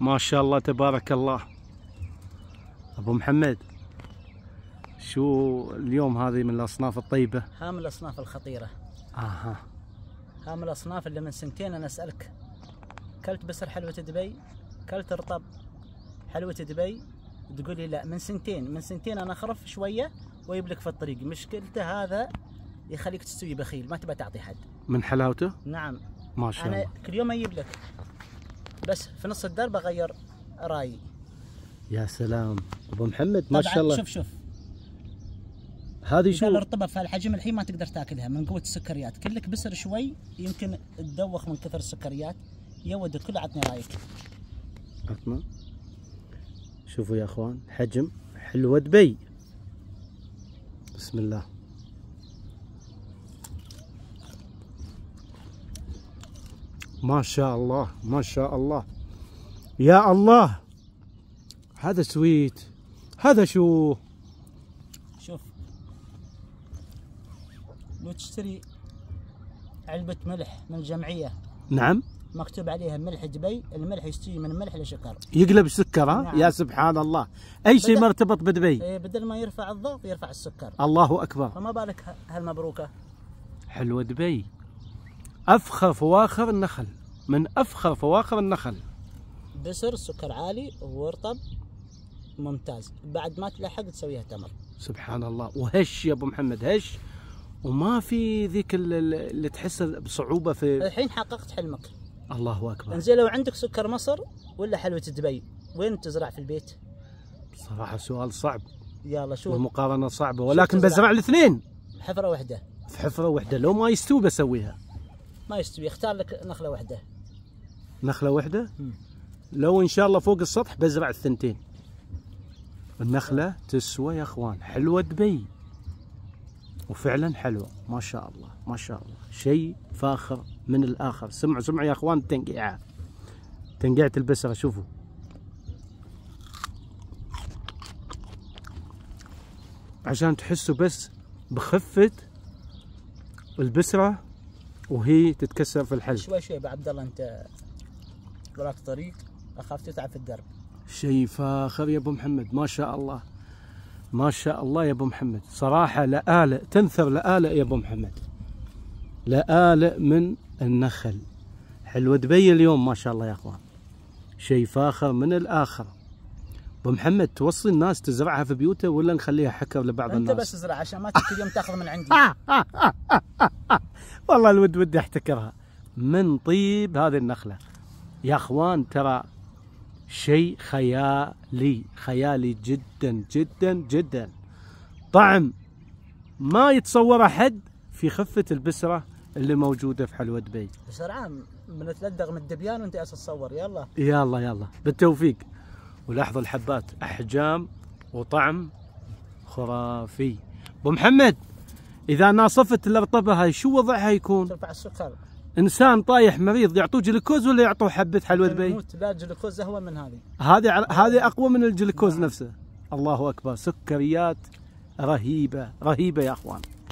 ما شاء الله تبارك الله ابو محمد شو اليوم هذه من الاصناف الطيبه ها من الاصناف الخطيره اها ها من الاصناف اللي من سنتين انا اسالك كلت بسر حلوه دبي كلت رطب حلوه دبي تقول لي لا من سنتين من سنتين انا اخرف شويه ويبلك في الطريق مشكلته هذا يخليك تستوي بخيل ما تبى تعطي حد من حلاوته نعم ما شاء الله انا كل يوم اجيب لك بس في نص الدرب اغير رايي يا سلام ابو محمد ما شاء الله شوف شوف هذه شو الرطبه الحجم الحين ما تقدر تاكلها من قوه السكريات كلك بسر شوي يمكن تدوخ من كثر السكريات يا ود كل عطني رايك عطنا شوفوا يا اخوان حجم حلوه دبي بسم الله ما شاء الله ما شاء الله يا الله هذا سويت هذا شو شوف لو تشتري علبة ملح من الجمعية نعم مكتوب عليها ملح دبي الملح يستوي من ملح لشكر يقلب سكر ها نعم. يا سبحان الله اي شيء مرتبط بدبي اي بدل ما يرفع الضغط يرفع السكر الله اكبر فما بالك هالمبروكه حلوه دبي افخر فواخر النخل من أفخر فواخر النخل بسر سكر عالي ورطب ممتاز بعد ما تلحق تسويها تمر سبحان الله وهش يا ابو محمد هش وما في ذيك اللي تحس بصعوبه في الحين حققت حلمك الله اكبر انزين لو عندك سكر مصر ولا حلوه دبي وين تزرع في البيت صراحه سؤال صعب يلا شوف المقارنه صعبه ولكن بزرع الاثنين حفره واحده في حفره واحده لو ما يستوي بسويها ما يستوي اختار لك نخله واحده نخله واحده لو ان شاء الله فوق السطح بزرع الثنتين النخله تسوى يا اخوان حلوه دبي وفعلا حلوه ما شاء الله ما شاء الله شيء فاخر من الاخر سمعوا سمعوا يا اخوان التنقيعه تنقيعه البسره شوفوا عشان تحسوا بس بخفه البسره وهي تتكسر في الحل شوي شوي ابو عبد الله انت وراك طريق اخاف تتعب في الدرب شيء فاخر يا ابو محمد ما شاء الله ما شاء الله يا ابو محمد صراحه لآلئ تنثر لآلئ يا ابو محمد لآلئ من النخل حلوة دبي اليوم ما شاء الله يا اخوان شيء فاخر من الاخر ابو محمد توصي الناس تزرعها في بيوتها ولا نخليها حكر لبعض انت الناس؟ انت بس ازرع عشان ما كل يوم تاخذ من عندي. والله الود ودي احتكرها من طيب هذه النخله. يا اخوان ترى شيء خيالي خيالي جدا جدا جدا طعم ما يتصوره حد في خفه البسره اللي موجوده في حلوه دبي بسرعه من تلدغ من الدبيان وانت اساس تصور يلا يلا يلا بالتوفيق ولاحظوا الحبات احجام وطعم خرافي ابو محمد اذا ناصفت الرطبه هاي شو وضعها يكون؟ ترفع السكر انسان طايح مريض يعطوه جلوكوز ولا يعطوه حبه حلوى دبي؟ يموت لا جلوكوز اهون من هذه هذه هذه اقوى من الجلوكوز نعم. نفسه الله اكبر سكريات رهيبه رهيبه يا اخوان